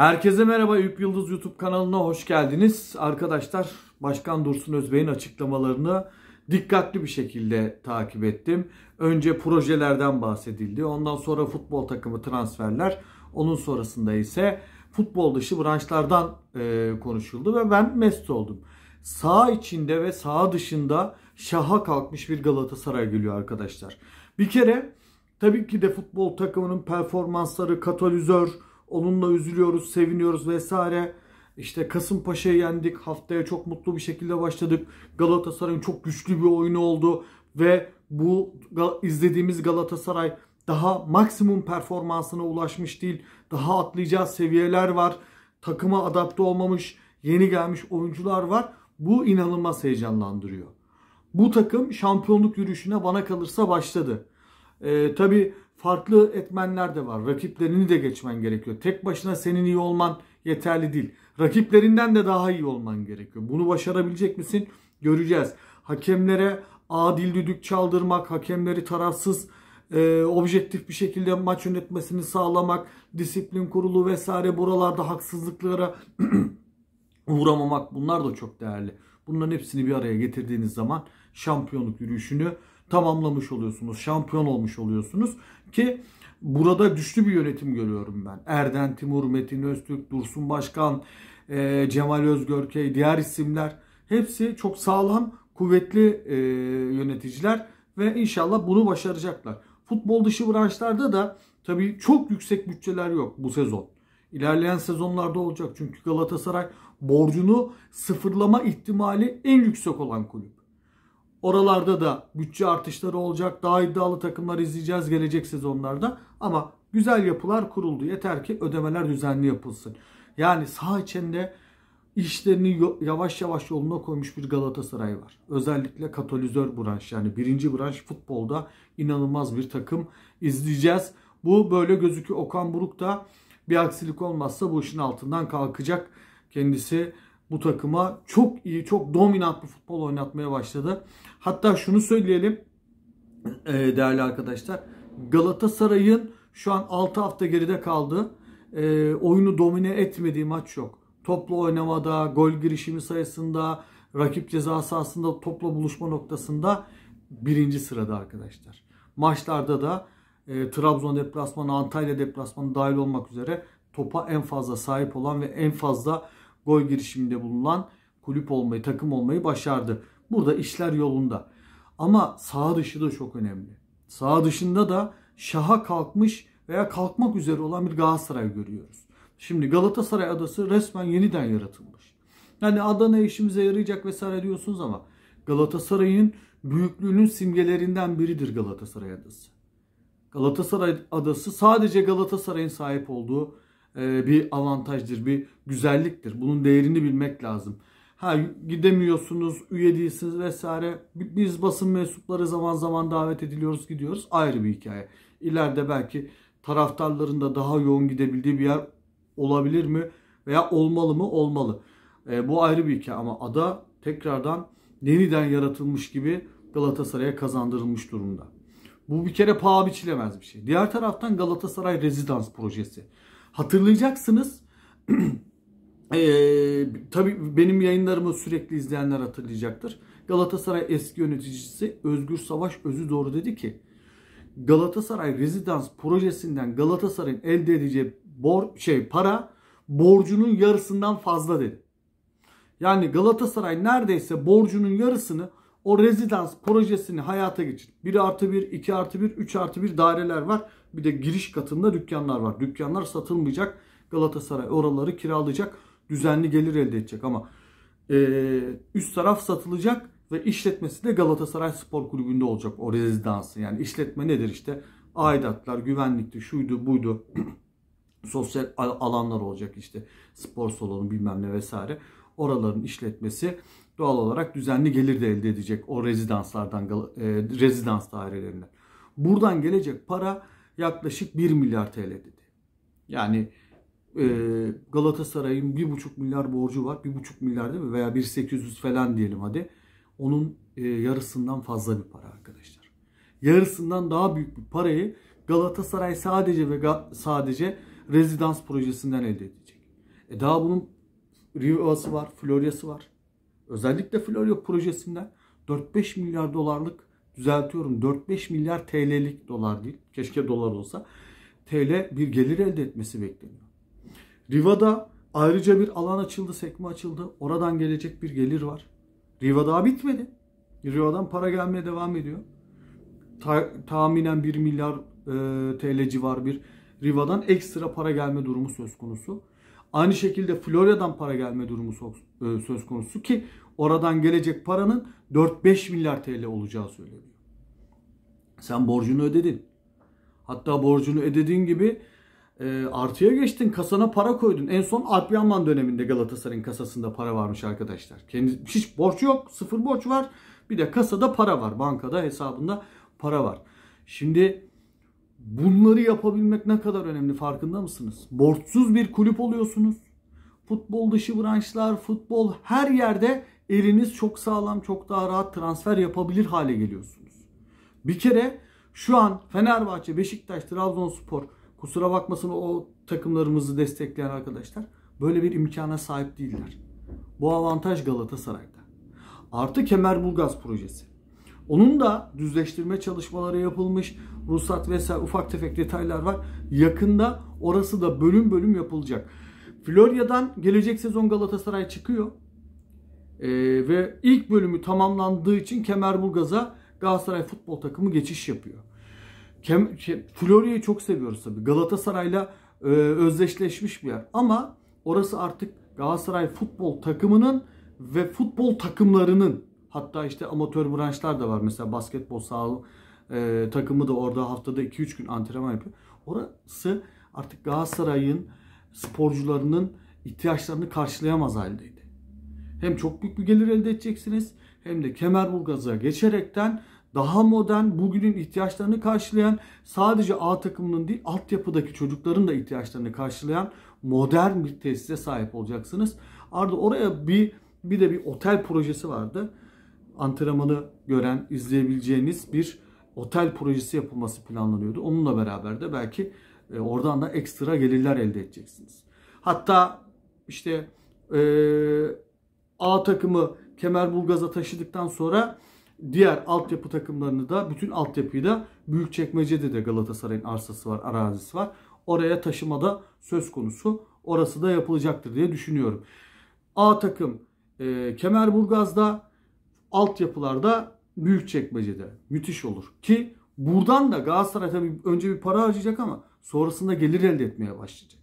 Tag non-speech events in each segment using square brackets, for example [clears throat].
Herkese merhaba Üp Yıldız YouTube kanalına hoş geldiniz. Arkadaşlar Başkan Dursun Özbey'in açıklamalarını dikkatli bir şekilde takip ettim. Önce projelerden bahsedildi. Ondan sonra futbol takımı transferler. Onun sonrasında ise futbol dışı branşlardan e, konuşuldu ve ben mest oldum. Sağ içinde ve sağ dışında şaha kalkmış bir Galatasaray geliyor arkadaşlar. Bir kere tabii ki de futbol takımının performansları, katalizör, Onunla üzülüyoruz, seviniyoruz vesaire. İşte Kasımpaşa'yı yendik. Haftaya çok mutlu bir şekilde başladık. Galatasaray'ın çok güçlü bir oyunu oldu ve bu izlediğimiz Galatasaray daha maksimum performansına ulaşmış değil. Daha atlayacağı seviyeler var. Takıma adapte olmamış, yeni gelmiş oyuncular var. Bu inanılmaz heyecanlandırıyor. Bu takım şampiyonluk yürüyüşüne bana kalırsa başladı. Ee, tabii farklı etmenler de var. Rakiplerini de geçmen gerekiyor. Tek başına senin iyi olman yeterli değil. Rakiplerinden de daha iyi olman gerekiyor. Bunu başarabilecek misin? Göreceğiz. Hakemlere adil düdük çaldırmak, hakemleri tarafsız e, objektif bir şekilde maç yönetmesini sağlamak, disiplin kurulu vesaire buralarda haksızlıklara [clears throat] uğramamak bunlar da çok değerli. Bunların hepsini bir araya getirdiğiniz zaman şampiyonluk yürüyüşünü tamamlamış oluyorsunuz. Şampiyon olmuş oluyorsunuz ki burada güçlü bir yönetim görüyorum ben. Erden Timur, Metin Öztürk, Dursun Başkan, e, Cemal Özgörkey, diğer isimler hepsi çok sağlam, kuvvetli e, yöneticiler ve inşallah bunu başaracaklar. Futbol dışı branşlarda da tabii çok yüksek bütçeler yok bu sezon. İlerleyen sezonlarda olacak çünkü Galatasaray borcunu sıfırlama ihtimali en yüksek olan kulüp. Oralarda da bütçe artışları olacak. Daha iddialı takımlar izleyeceğiz gelecek sezonlarda. Ama güzel yapılar kuruldu. Yeter ki ödemeler düzenli yapılsın. Yani sağ içinde işlerini yavaş yavaş yoluna koymuş bir Galatasaray var. Özellikle katalizör branş yani birinci branş futbolda inanılmaz bir takım izleyeceğiz. Bu böyle gözüküyor. Okan Buruk da bir aksilik olmazsa bu işin altından kalkacak. Kendisi bu takıma. Çok iyi, çok dominant bir futbol oynatmaya başladı. Hatta şunu söyleyelim e, değerli arkadaşlar. Galatasaray'ın şu an 6 hafta geride kaldı. E, oyunu domine etmediği maç yok. Toplu oynamada, gol girişimi sayısında, rakip ceza sahasında, topla buluşma noktasında birinci sırada arkadaşlar. Maçlarda da e, Trabzon deplasmanı, Antalya deplasmanı dahil olmak üzere topa en fazla sahip olan ve en fazla gol girişiminde bulunan kulüp olmayı, takım olmayı başardı. Burada işler yolunda. Ama sağ dışı da çok önemli. Sağ dışında da şaha kalkmış veya kalkmak üzere olan bir Galatasaray görüyoruz. Şimdi Galatasaray adası resmen yeniden yaratılmış. Yani Adana işimize yarayacak vesaire diyorsunuz ama Galatasaray'ın büyüklüğünün simgelerinden biridir Galatasaray adası. Galatasaray adası sadece Galatasaray'ın sahip olduğu e, bir avantajdır, bir güzelliktir. Bunun değerini bilmek lazım. Ha gidemiyorsunuz, üye değilsiniz vesaire. Biz basın mensupları zaman zaman davet ediliyoruz, gidiyoruz. Ayrı bir hikaye. İleride belki taraftarların da daha yoğun gidebildiği bir yer olabilir mi? Veya olmalı mı? Olmalı. E, bu ayrı bir hikaye ama ada tekrardan yeniden yaratılmış gibi Galatasaray'a kazandırılmış durumda. Bu bir kere paha biçilemez bir şey. Diğer taraftan Galatasaray Rezidans projesi. Hatırlayacaksınız. [clears throat] Ee, tabii benim yayınlarımı sürekli izleyenler hatırlayacaktır. Galatasaray eski yöneticisi Özgür Savaş özü doğru dedi ki Galatasaray rezidans projesinden Galatasaray'ın elde edeceği bor şey para borcunun yarısından fazla dedi. Yani Galatasaray neredeyse borcunun yarısını o rezidans projesini hayata geçir. 1 artı 1, 2 artı 1, 3 artı 1 daireler var. Bir de giriş katında dükkanlar var. Dükkanlar satılmayacak. Galatasaray oraları kiralayacak. Düzenli gelir elde edecek ama e, üst taraf satılacak ve işletmesi de Galatasaray Spor Kulübü'nde olacak o rezidansı. Yani işletme nedir işte? Aidatlar, güvenlikti, şuydu, buydu. [clears throat] Sosyal alanlar olacak işte. Spor salonu bilmem ne vesaire. Oraların işletmesi doğal olarak düzenli gelir de elde edecek o rezidanslardan, e, rezidans dairelerinden. Buradan gelecek para yaklaşık 1 milyar TL dedi. Yani e, Galatasaray'ın 1,5 milyar borcu var. 1,5 milyar değil mi? Veya 1,800 falan diyelim hadi. Onun e, yarısından fazla bir para arkadaşlar. Yarısından daha büyük bir parayı Galatasaray sadece ve sadece rezidans projesinden elde edecek. E daha bunun Riva'sı var, Florya'sı var. Özellikle Florio projesinden 4-5 milyar dolarlık düzeltiyorum 4-5 milyar TL'lik dolar değil. Keşke dolar olsa. TL bir gelir elde etmesi bekleniyor. Riva'da ayrıca bir alan açıldı, sekme açıldı. Oradan gelecek bir gelir var. Riva daha bitmedi. Riva'dan para gelmeye devam ediyor. Ta- tahminen 1 milyar e, TL civar bir Riva'dan ekstra para gelme durumu söz konusu. Aynı şekilde Florya'dan para gelme durumu e, söz konusu ki oradan gelecek paranın 4-5 milyar TL olacağı söyleniyor. Sen borcunu ödedin. Hatta borcunu ödediğin gibi e, artıya geçtin. Kasana para koydun. En son Alp Yaman döneminde Galatasaray'ın kasasında para varmış arkadaşlar. Kendi, hiç borç yok. Sıfır borç var. Bir de kasada para var. Bankada hesabında para var. Şimdi Bunları yapabilmek ne kadar önemli farkında mısınız? Borçsuz bir kulüp oluyorsunuz. Futbol dışı branşlar, futbol her yerde eliniz çok sağlam, çok daha rahat transfer yapabilir hale geliyorsunuz. Bir kere şu an Fenerbahçe, Beşiktaş, Trabzonspor kusura bakmasın o takımlarımızı destekleyen arkadaşlar böyle bir imkana sahip değiller. Bu avantaj Galatasaray'da. Artı Kemerburgaz projesi. Onun da düzleştirme çalışmaları yapılmış. Ruhsat vesaire ufak tefek detaylar var. Yakında orası da bölüm bölüm yapılacak. Florya'dan gelecek sezon Galatasaray çıkıyor. Ee, ve ilk bölümü tamamlandığı için Kemerburgaz'a Galatasaray futbol takımı geçiş yapıyor. Kem, şey, Florya'yı çok seviyoruz tabii. Galatasaray'la e, özdeşleşmiş bir yer. Ama orası artık Galatasaray futbol takımının ve futbol takımlarının Hatta işte amatör branşlar da var. Mesela basketbol sağ e, takımı da orada haftada 2-3 gün antrenman yapıyor. Orası artık Galatasaray'ın sporcularının ihtiyaçlarını karşılayamaz haldeydi. Hem çok büyük bir gelir elde edeceksiniz hem de Kemerburgaz'a geçerekten daha modern, bugünün ihtiyaçlarını karşılayan, sadece A takımının değil altyapıdaki çocukların da ihtiyaçlarını karşılayan modern bir tesise sahip olacaksınız. Arda oraya bir bir de bir otel projesi vardı antrenmanı gören, izleyebileceğiniz bir otel projesi yapılması planlanıyordu. Onunla beraber de belki e, oradan da ekstra gelirler elde edeceksiniz. Hatta işte e, A takımı Kemerburgaz'a taşıdıktan sonra diğer altyapı takımlarını da bütün altyapıyı da Büyükçekmece'de de Galatasaray'ın arsası var, arazisi var. Oraya taşıma da söz konusu. Orası da yapılacaktır diye düşünüyorum. A takım e, Kemerburgaz'da altyapılarda büyük çekmecede müthiş olur. Ki buradan da Galatasaray tabii önce bir para harcayacak ama sonrasında gelir elde etmeye başlayacak.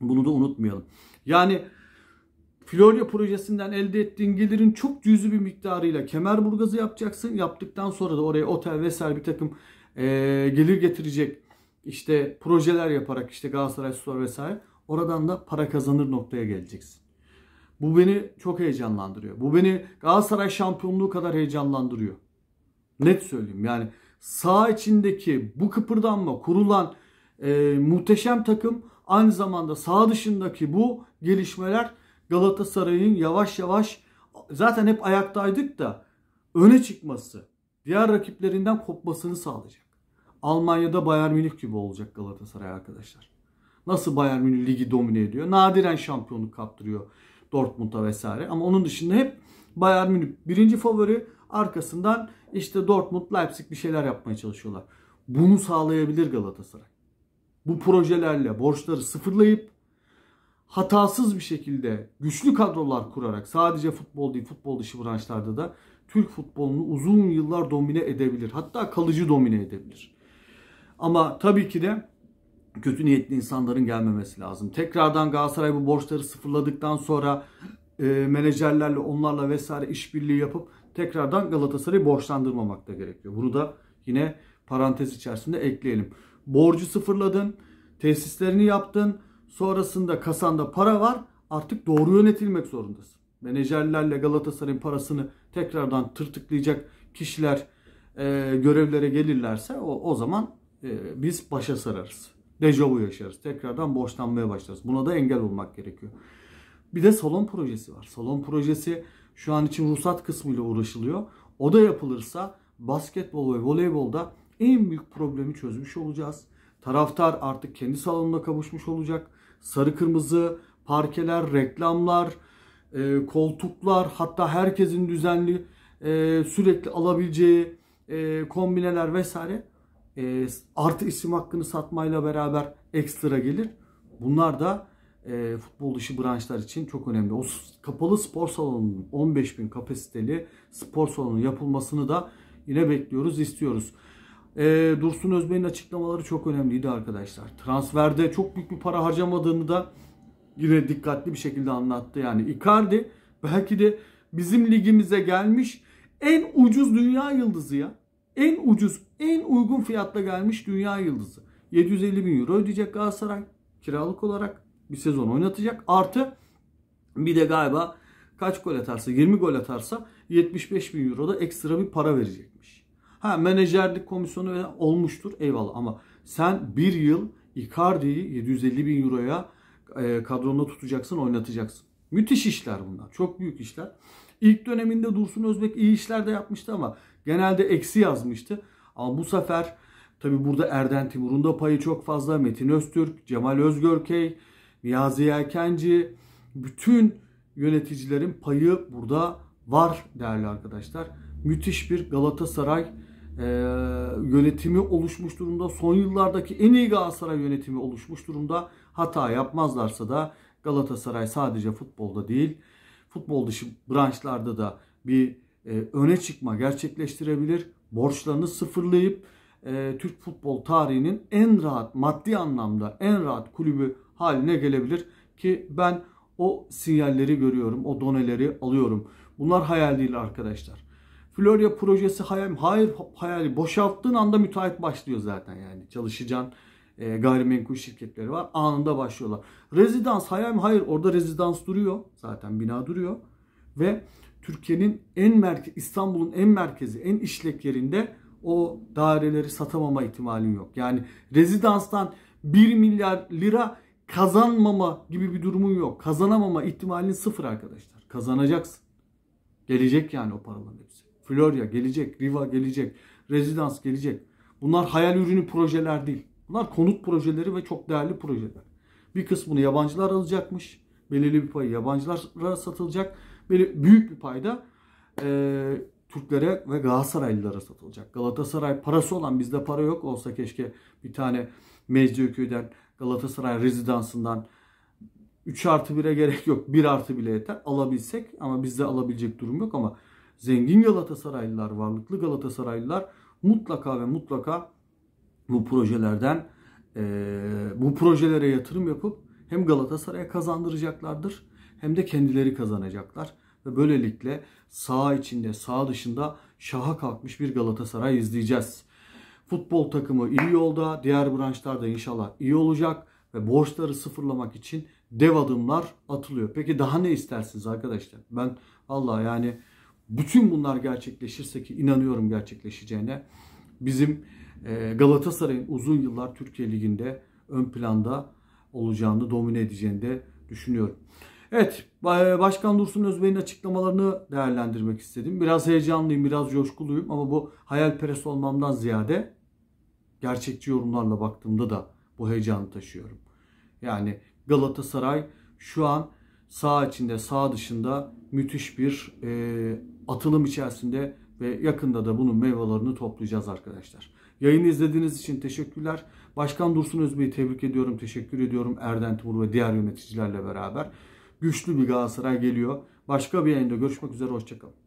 Bunu da unutmayalım. Yani Florya projesinden elde ettiğin gelirin çok cüzü bir miktarıyla Kemerburgaz'ı yapacaksın. Yaptıktan sonra da oraya otel vesaire bir takım e, gelir getirecek işte projeler yaparak işte Galatasaray Spor vesaire oradan da para kazanır noktaya geleceksin. Bu beni çok heyecanlandırıyor. Bu beni Galatasaray şampiyonluğu kadar heyecanlandırıyor. Net söyleyeyim yani sağ içindeki bu kıpırdanma kurulan e, muhteşem takım aynı zamanda sağ dışındaki bu gelişmeler Galatasaray'ın yavaş yavaş zaten hep ayaktaydık da öne çıkması diğer rakiplerinden kopmasını sağlayacak. Almanya'da Bayern Münih gibi olacak Galatasaray arkadaşlar. Nasıl Bayern Münih ligi domine ediyor? Nadiren şampiyonluk kaptırıyor. Dortmund'a vesaire. Ama onun dışında hep Bayern Münih birinci favori. Arkasından işte Dortmund, Leipzig bir şeyler yapmaya çalışıyorlar. Bunu sağlayabilir Galatasaray. Bu projelerle borçları sıfırlayıp hatasız bir şekilde güçlü kadrolar kurarak sadece futbol değil futbol dışı branşlarda da Türk futbolunu uzun yıllar domine edebilir. Hatta kalıcı domine edebilir. Ama tabii ki de kötü niyetli insanların gelmemesi lazım. Tekrardan Galatasaray bu borçları sıfırladıktan sonra e, menajerlerle onlarla vesaire işbirliği yapıp tekrardan Galatasaray'ı borçlandırmamak da gerekiyor. Bunu da yine parantez içerisinde ekleyelim. Borcu sıfırladın, tesislerini yaptın, sonrasında kasanda para var artık doğru yönetilmek zorundasın. Menajerlerle Galatasaray'ın parasını tekrardan tırtıklayacak kişiler e, görevlere gelirlerse o, o zaman e, biz başa sararız. Dejavu yaşarız. Tekrardan borçlanmaya başlarız. Buna da engel olmak gerekiyor. Bir de salon projesi var. Salon projesi şu an için ruhsat kısmıyla uğraşılıyor. O da yapılırsa basketbol ve voleybolda en büyük problemi çözmüş olacağız. Taraftar artık kendi salonuna kavuşmuş olacak. Sarı kırmızı parkeler, reklamlar, e, koltuklar hatta herkesin düzenli e, sürekli alabileceği e, kombineler vesaire e, artı isim hakkını satmayla beraber ekstra gelir. Bunlar da e, futbol dışı branşlar için çok önemli. O kapalı spor salonunun 15 bin kapasiteli spor salonu yapılmasını da yine bekliyoruz, istiyoruz. E, Dursun Özbey'in açıklamaları çok önemliydi arkadaşlar. Transferde çok büyük bir para harcamadığını da yine dikkatli bir şekilde anlattı. Yani Icardi belki de bizim ligimize gelmiş en ucuz dünya yıldızı ya. En ucuz, en uygun fiyatla gelmiş dünya yıldızı. 750 bin euro ödeyecek Galatasaray kiralık olarak bir sezon oynatacak. Artı bir de galiba kaç gol atarsa 20 gol atarsa 75 bin euro da ekstra bir para verecekmiş. Ha menajerlik komisyonu olmuştur eyvallah ama sen bir yıl Icardi'yi 750 bin euroya e, kadronda tutacaksın oynatacaksın. Müthiş işler bunlar. Çok büyük işler. İlk döneminde Dursun Özbek iyi işler de yapmıştı ama Genelde eksi yazmıştı. Ama bu sefer tabi burada Erden Timur'un da payı çok fazla. Metin Öztürk, Cemal Özgörkey, Niyazi Erkenci, bütün yöneticilerin payı burada var değerli arkadaşlar. Müthiş bir Galatasaray e, yönetimi oluşmuş durumda. Son yıllardaki en iyi Galatasaray yönetimi oluşmuş durumda. Hata yapmazlarsa da Galatasaray sadece futbolda değil, futbol dışı branşlarda da bir e, öne çıkma gerçekleştirebilir. Borçlarını sıfırlayıp e, Türk futbol tarihinin en rahat maddi anlamda en rahat kulübü haline gelebilir ki ben o sinyalleri görüyorum, o doneleri alıyorum. Bunlar hayal değil arkadaşlar. Florya projesi hayal, hayır hayali boşalttığın anda müteahhit başlıyor zaten yani çalışacağın e, gayrimenkul şirketleri var. Anında başlıyorlar. Rezidans hayal mi? Hayır orada rezidans duruyor. Zaten bina duruyor. Ve Türkiye'nin en merkez, İstanbul'un en merkezi, en işlek yerinde o daireleri satamama ihtimalin yok. Yani rezidanstan 1 milyar lira kazanmama gibi bir durumun yok. Kazanamama ihtimalin sıfır arkadaşlar. Kazanacaksın. Gelecek yani o paraların hepsi. Florya gelecek, Riva gelecek, rezidans gelecek. Bunlar hayal ürünü projeler değil. Bunlar konut projeleri ve çok değerli projeler. Bir kısmını yabancılar alacakmış. Belirli bir payı yabancılara satılacak böyle büyük bir payda e, Türklere ve Galatasaraylılara satılacak. Galatasaray parası olan bizde para yok olsa keşke bir tane Mecidiyeköy'den Galatasaray rezidansından 3 artı 1'e gerek yok. 1 artı bile yeter. Alabilsek ama bizde alabilecek durum yok ama zengin Galatasaraylılar, varlıklı Galatasaraylılar mutlaka ve mutlaka bu projelerden e, bu projelere yatırım yapıp hem Galatasaray'a kazandıracaklardır hem de kendileri kazanacaklar. Ve böylelikle sağ içinde sağ dışında şaha kalkmış bir Galatasaray izleyeceğiz. Futbol takımı iyi yolda. Diğer branşlarda inşallah iyi olacak. Ve borçları sıfırlamak için dev adımlar atılıyor. Peki daha ne istersiniz arkadaşlar? Ben Allah yani bütün bunlar gerçekleşirse ki inanıyorum gerçekleşeceğine. Bizim e, Galatasaray'ın uzun yıllar Türkiye Ligi'nde ön planda olacağını, domine edeceğini de düşünüyorum. Evet, e, Başkan Dursun Özbey'in açıklamalarını değerlendirmek istedim. Biraz heyecanlıyım, biraz coşkuluyum ama bu hayalperest olmamdan ziyade gerçekçi yorumlarla baktığımda da bu heyecanı taşıyorum. Yani Galatasaray şu an sağ içinde, sağ dışında müthiş bir e, atılım içerisinde ve yakında da bunun meyvelerini toplayacağız arkadaşlar. Yayını izlediğiniz için teşekkürler. Başkan Dursun Özbey'i tebrik ediyorum, teşekkür ediyorum Erden Timur ve diğer yöneticilerle beraber güçlü bir Galatasaray geliyor. Başka bir yayında görüşmek üzere hoşçakalın.